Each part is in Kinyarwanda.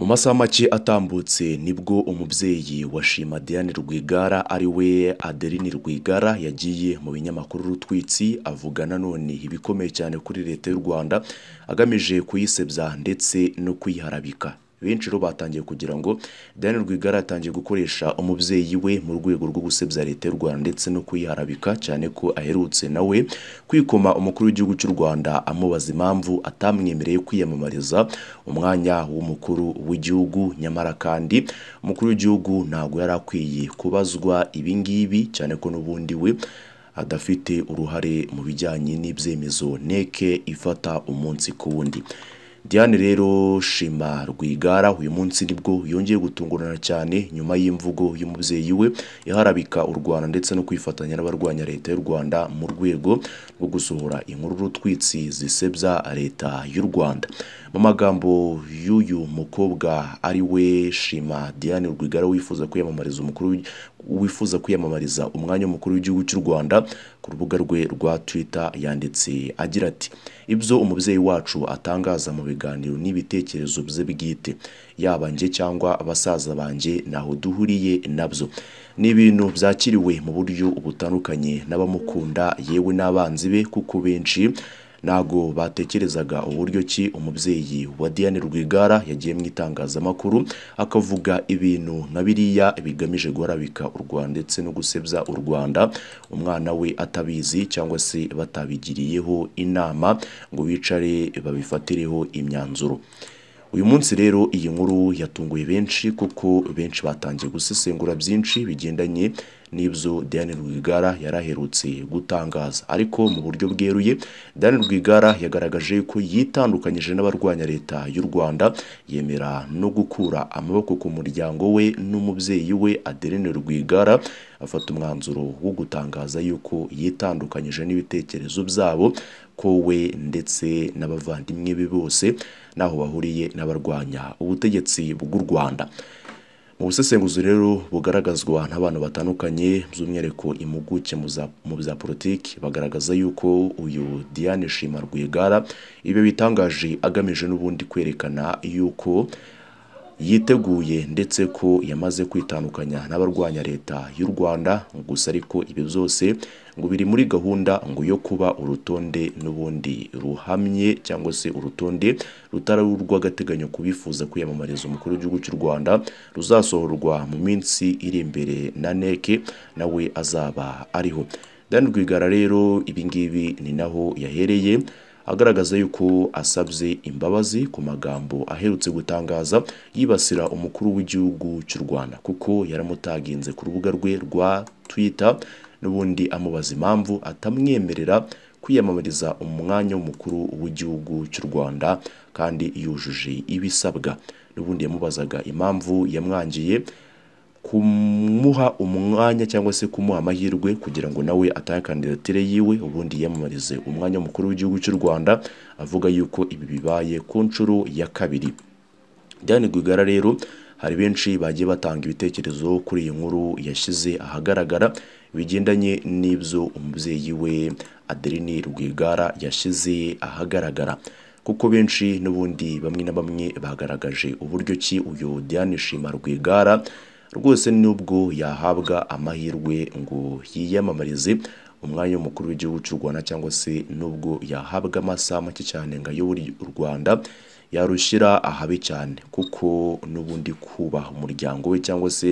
mu masaha make atambutse nibwo umubyeyi wa shima Diane Rwigara ari we Adeline Rwigara yagiye mu binyamakuru rutwitsi avuga nanone ibikomeye cyane kuri leta y'u Rwanda agamije kuyisebya ndetse no kuyiharabika benshi rero batangiye kugira ngo Daniel Rwigara atangiye gukoresha umubyeyi we mu rwego rwo gusebya leta y'u Rwanda ndetse no kuyiharabika cyane ko aherutse nawe kwikoma umukuru w'igihugu cy'u Rwanda amubaza impamvu atamwemereye kwiyamamariza umwanya w'umukuru w'igihugu nyamara kandi umukuru w'igihugu ntabwo yari akwiye kubazwa ibingibi cyane ko n'ubundi we adafite uruhare mu bijyanye n'ibyemezo neke ifata umunsi ku wundi Diane rero shima Rwigara uyu munsi nibwo yongeye gutungurana cyane nyuma y'imvugo y'umubyeyi we iharabika u Rwanda ndetse no kwifatanya n'abarwanya leta y'u Rwanda mu rwego rwo gusohora inkuru rutwitsi zisebya leta y'u Rwanda mu magambo y'uyu mukobwa ari we shima Diane Rwigara wifuza kwiyamamariza umukuru wifuza kwiyamamariza umwanya w'umukuru w'igihugu cy'u rwanda ku rubuga rwe rwa twitter yanditse agira ati ibyo umubyeyi wacu atangaza mu biganiro n'ibitekerezo bye bwite yaba njye cyangwa basaza banjye ntaho duhuriye nabyo ni ibintu byakiriwe mu buryo butandukanye n'abamukunda yewe n'abanzi be kuko benshi ntabwo batekerezaga uburyo ki umubyeyi wa Diane Rwigara yagiye mu itangazamakuru akavuga ibintu na biriya bigamije guharabika u Rwanda ndetse no gusebya u Rwanda umwana we atabizi cyangwa se batabigiriyeho inama ngo bicare babifatireho imyanzuro uyu munsi rero iyi nkuru yatunguye benshi kuko benshi batangiye gusesengura byinshi bigendanye n'ibyo Diane Rwigara yaraherutse gutangaza ariko mu buryo bweruye Diane Rwigara yagaragaje ko yitandukanyije n'abarwanya leta y'u Rwanda yemera no gukura amaboko ku muryango we n'umubyeyi we Adeline Rwigara afata umwanzuro wo gutangaza yuko yitandukanyije n'ibitekerezo byabo ko we ndetse n'abavandimwe be bose naho bahuriye n'abarwanya ubutegetsi bw'u Rwanda busesenguzi rero bugaragazwa n'abantu batandukanye by'umwihariko impuguke mu bya politiki bagaragaza yuko uyu Diane Shima Rwigara ibi bitangaje agamije n'ubundi kwerekana yuko yiteguye ndetse ko yamaze kwitandukanya n'abarwanya leta y'u Rwanda gusa ariko ibi byose ngo biri muri gahunda ngo yo kuba urutonde n'ubundi ruhamye cyangwa se urutonde rutari urw'agateganyo ku kwiyamamariza umukuru w'igihugu cy'u Rwanda ruzasohorwa mu minsi iri imbere na neke nawe azaba ariho Dan Rwigara rero ibingibi ni naho yahereye agaragaza yuko asabye imbabazi ku magambo aherutse gutangaza yibasira umukuru w'igihugu cy'u Rwanda kuko yaramutaginze ku rubuga rwe rwa Twitter n'ubundi amubaza impamvu atamwemerera kwiyamamariza umwanya w'umukuru w'igihugu cy'u Rwanda kandi yujuje ibisabwa n'ubundi yamubazaga impamvu yamwangiye kumuha umwanya cyangwa se kumuha amahirwe kugira ngo nawe atahe kandidatire yiwe ubundi yiyamamarize umwanya mukuru w'igihugu cy'u Rwanda avuga yuko ibi bibaye ku nshuro ya kabiri Diane Rwigara rero hari benshi bagiye batanga ibitekerezo kuri iyi nkuru yashyize ahagaragara bigendanye n'ibyo umubyeyi we Adeline Rwigara yashyize ahagaragara kuko benshi n'ubundi bamwe na bamwe bagaragaje uburyo ki uyu Diane Shima Rwigara rwose nubwo yahabwa amahirwe ngo yiyamamarize umwanya w'umukuru w'igihugu cy'u rwanda cyangwa se nubwo yahabwa amasaha make cyane ngo ayobore u rwanda yarushyira ahabi cyane kuko n'ubundi kubaha umuryango we cyangwa se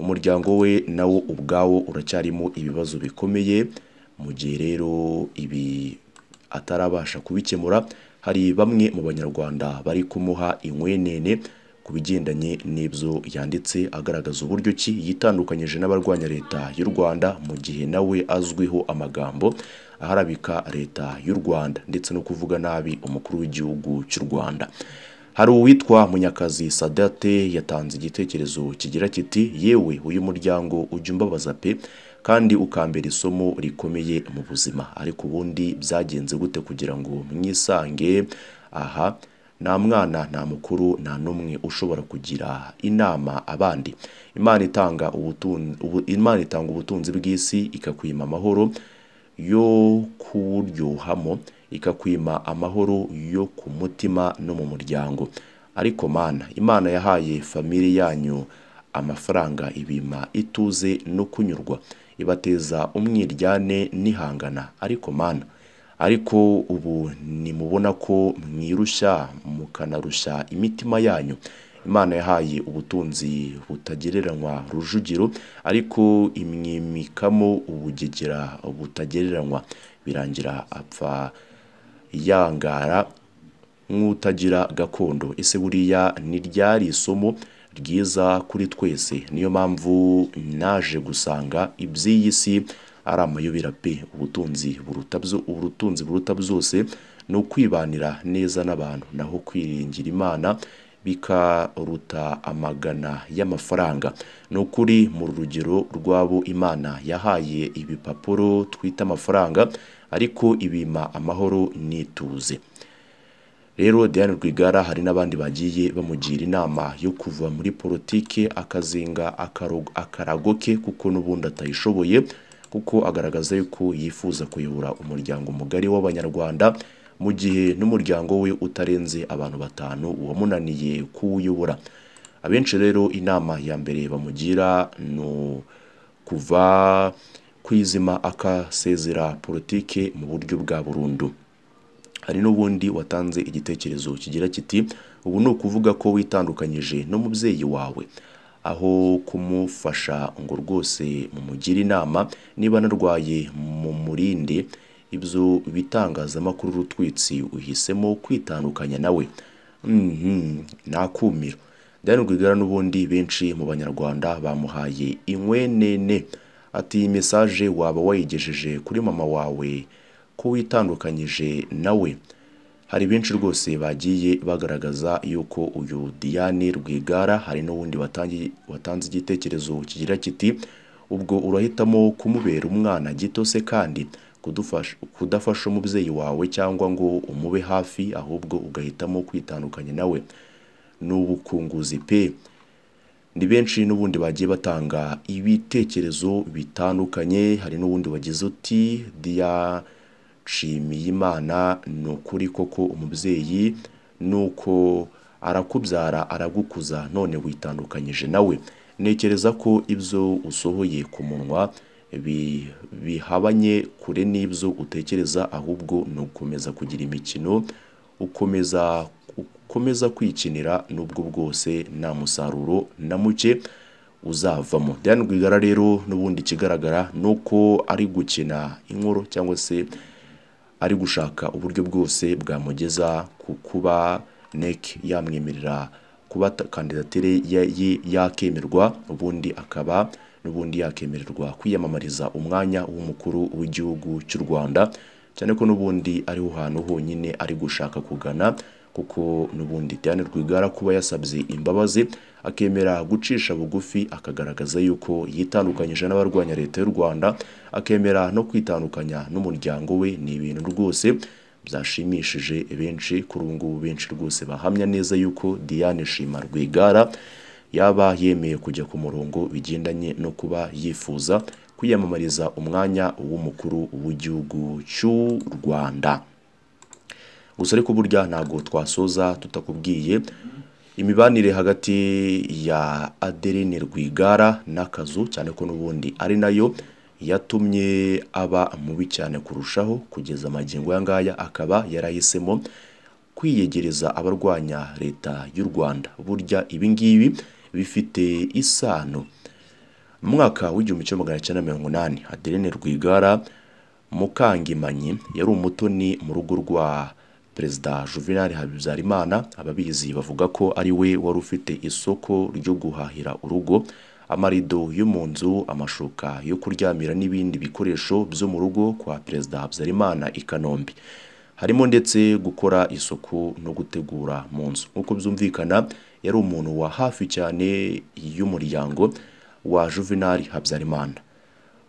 umuryango we nawo ubwawo uracyarimo ibibazo bikomeye mu gihe rero ibi atarabasha kubikemura hari bamwe mu banyarwanda bari kumuha inkwenene ku bigendanye n'ibyo yanditse agaragaza uburyo ki yitandukanyije n'abarwanya leta y'u Rwanda mu gihe nawe azwiho amagambo aharabika leta y'u Rwanda ndetse no kuvuga nabi umukuru w'igihugu cy'u Rwanda hari uwitwa munyakazi sadate yatanze igitekerezo kigira kiti yewe uyu muryango ujya umbabaza pe kandi ukambera isomo rikomeye mu buzima ariko ubundi byagenze gute kugira ngo mwisange aha nta mwana nta mukuru nta n'umwe ushobora kugira inama abandi imana itanga ubutunzi bw'isi ikakwima amahoro yo kuwuryohamo ikakwima amahoro yo ku mutima no mu muryango ariko mana imana yahaye famire yanyu amafaranga ibima ituze no kunyurwa ibateza umwiryane n'ihangana ariko mana ariko ubu nimubona ko mwirushya mukanarushya imitima yanyu imana yahaye ubutunzi butagereranywa rujugiro ariko imwimikamo ubugegera butagereranywa birangira apfa yangara nk'utagira gakondo ese buriya ni ryari isomo ryiza kuri twese niyo mpamvu naje gusanga iby'iyi si ari amayobera pe ubutunzi buruta byose ni ukwibanira neza n'abantu naho kwiringira imana bikaruta amagana y'amafaranga ni ukuri mu rugero rw'abo imana yahaye ibipapuro twita amafaranga ariko ibima amahoro n'ituze rero Diane Rwigara hari n'abandi bagiye bamugira inama yo kuva muri politiki akazinga akarago ke kuko n'ubundi atayishoboye kuko agaragaza yuko yifuza kuyobora umuryango mugari w'abanyarwanda mu gihe n'umuryango we utarenze abantu batanu uwamunaniye kuwuyobora abenshi rero inama ya mbere bamugira ni kuva kwizima akasezera politiki mu buryo bwa burundu hari n'ubundi watanze igitekerezo kigira kiti ubu ni ukuvuga ko witandukanyije n'umubyeyi wawe aho kumufasha ngo rwose mumugire inama niba anarwaye mu murinde ibyo bitangazamakuru rutwitsi uhisemo kwitandukanya nawe mhm, nakumiro Diane Rwigara n'ubundi benshi mu banyarwanda bamuhaye inkwenene ati iyi mesaje waba wayigejeje kuri mama wawe ko witandukanyije nawe hari benshi rwose bagiye bagaragaza yuko uyu Diane Rwigara hari n’ubundi watanze igitekerezo kigira kiti ubwo urahitamo kumubera umwana gito se kandi kudafasha umubyeyi wawe cyangwa ngo umube hafi ahubwo ugahitamo kwitandukanya nawe n'ubukunguzi pe ni benshi n'ubundi bagiye batanga ibitekerezo bitandukanye hari n'ubundi wagize uti diya nshimiye imana ni ukuri koko umubyeyi nuko arakubyara aragukuza none witandukanyije nawe ntekereza ko ibyo usohoye ku munwa bihabanye kure n'ibyo utekereza ahubwo ni ugukomeza kugira imikino ukomeza ukomeza kwikinira n'ubwo bwose nta musaruro na muke uzavamo Diane Rwigara rero n'ubundi ikigaragara ni uko ari gukina inkuru cyangwa se ari gushaka uburyo bwose bwamugeza ku kuba NEC yamwemerera kuba kandidatire ye yakemerwa ubundi akaba n'ubundi yakemererwa kwiyamamariza umwanya w'umukuru w'igihugu cy'u Rwanda cyane ko n'ubundi ariho hantu honyine ari gushaka kugana kuko n'ubundi Diane Rwigara kuba yasabye imbabazi akemera gucisha bugufi akagaragaza yuko yitandukanyije n'abarwanya leta y'u Rwanda akemera no kwitandukanya n'umuryango we ni ibintu rwose byashimishije benshi kuri ubu ngubu benshi rwose bahamya neza yuko Diane Shima Rwigara yaba yemeye kujya ku murongo bigendanye no kuba yifuza kwiyamamariza umwanya w'umukuru w'igihugu cy'u Rwanda gusa ariko burya ntabwo twasoza tutakubwiye imibanire hagati ya aderine rwigara n'akazu cyane ko n'ubundi ari nayo yatumye aba mubi cyane kurushaho kugeza amagingo aya ngaya akaba yarahisemo kwiyegereza abarwanya leta y'u rwanda burya ibi bifite isano mu mwaka w'igihumbi kimwe magana cyenda mirongo inani aderine rwigara mukangimanyi yari umutoni mu rugo rwa perezida juvenal habyarimana ababizi bavuga ko ari we wari ufite isoko ryo guhahira urugo amarido yo mu nzu amashuka yo kuryamira n'ibindi bikoresho byo mu rugo kwa perezida habyarimana i kanombe harimo ndetse gukora isuku no gutegura mu nzu nk'uko byumvikana yari umuntu wa hafi cyane y'umuryango wa juvenal habyarimana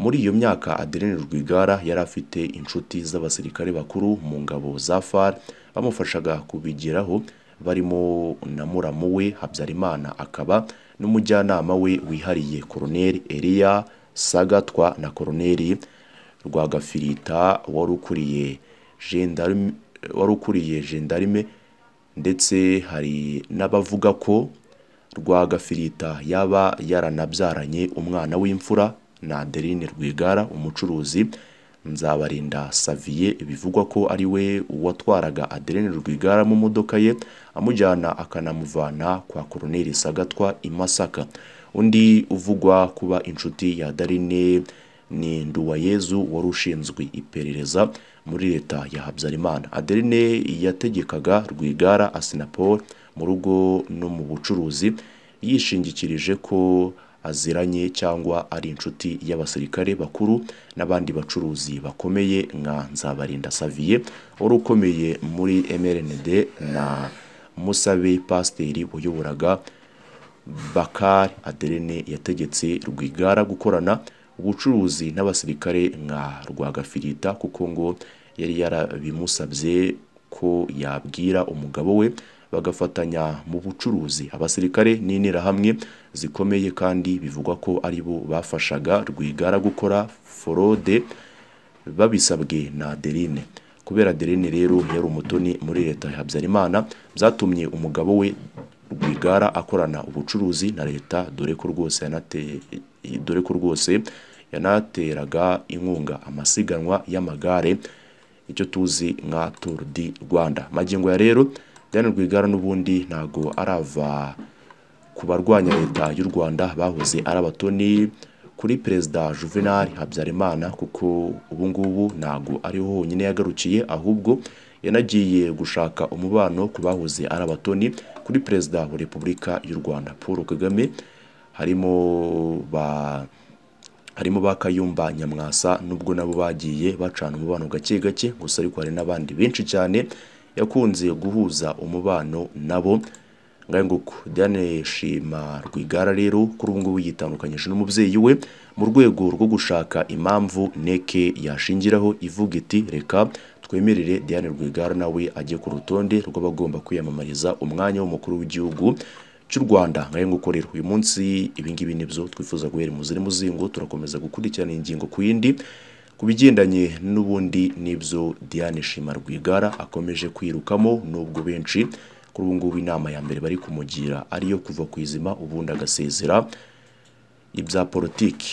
muri iyo myaka adeline rwigara yari afite inshuti z'abasirikare bakuru mu ngabo za far bamufashaga kubigeraho barimo na muramu we habyarimana akaba n'umujyanama we wihariye koroneri eriya sagatwa na koroneri rwagafirita wari ukuriye wari ukuriye gendarme ndetse hari n'abavuga ko rwagafirita yaba yaranabyaranye umwana w'imfura Nadeline Rwigara umucuruzi nzabarinda saviye bivugwa ko ari we watwaraga Adeline Rwigara mu modoka ye amujyana akanamuvana kwa Koroneli Sagatwa i Masaka undi uvugwa kuba inshuti ya Darine ni Nduwayezu wari ushinzwe iperereza muri leta ya Habyarimana Adeline yategekaga Rwigara Asinapol mu rugo no mu bucuruzi yishingikirije ko aziranye cyangwa ari inshuti y'abasirikare bakuru n'abandi bacuruzi bakomeye nka nzabarinda saviye wari ukomeye muri mrnd na musabe pasiteri uyoboraga bakari aderene yategetse rwigara gukorana ubucuruzi n'abasirikare nka rwagafirita kuko ngo yari yarabimusabye ko yabwira umugabo we bagafatanya mu bucuruzi abasirikare n'interahamwe zikomeye kandi bivugwa ko ari bo bafashaga rwigara gukora forode babisabwe na adeline kubera adeline rero yari umutoni muri leta ya habyarimana byatumye umugabo we rwigara akorana ubucuruzi na leta dore ko rwose yanateye dore ko rwose yanateraga inkunga amasiganwa y'amagare icyo tuzi nka turu di rwanda magingo ya rero Daniel Rwigara n'ubundi ntago arava ku barwanya leta y'u Rwanda bahoze ari abatoni kuri perezida Juvenal Habyarimana kuko ubungubu ngubu ntago ariho honyine yagarukiye ahubwo yanagiye gushaka umubano ku bahoze ari abatoni kuri perezida wa Repubulika y'u Rwanda Paul Kagame harimo ba harimo ba Kayumba Nyamwasa nubwo nabo bagiye bacana umubano gake gake gusa ariko hari n'abandi benshi cyane yakunze guhuza umubano nabo ngahe Diane Shima Rwigara rero kuri ubu ngubu yitandukanyije n'umubyeyi we mu rwego rwo gushaka impamvu neke yashingiraho ivuga iti reka twemerere Diane Rwigara nawe ajye ku rutonde rw'abagomba kwiyamamariza umwanya w'umukuru w'igihugu cy'u Rwanda ngahe nguko rero uyu munsi ibingibi nibyo twifuza guhera mu ziri zingo turakomeza gukurikirana ingingo ku yindi ku bigendanye n'ubundi n'ibyo Diane Shima Rwigara akomeje kwirukamo n'ubwo benshi kuri ubu ngubu inama ya mbere bari kumugira ariyo kuva ku izima ubundi agasezera ibya politiki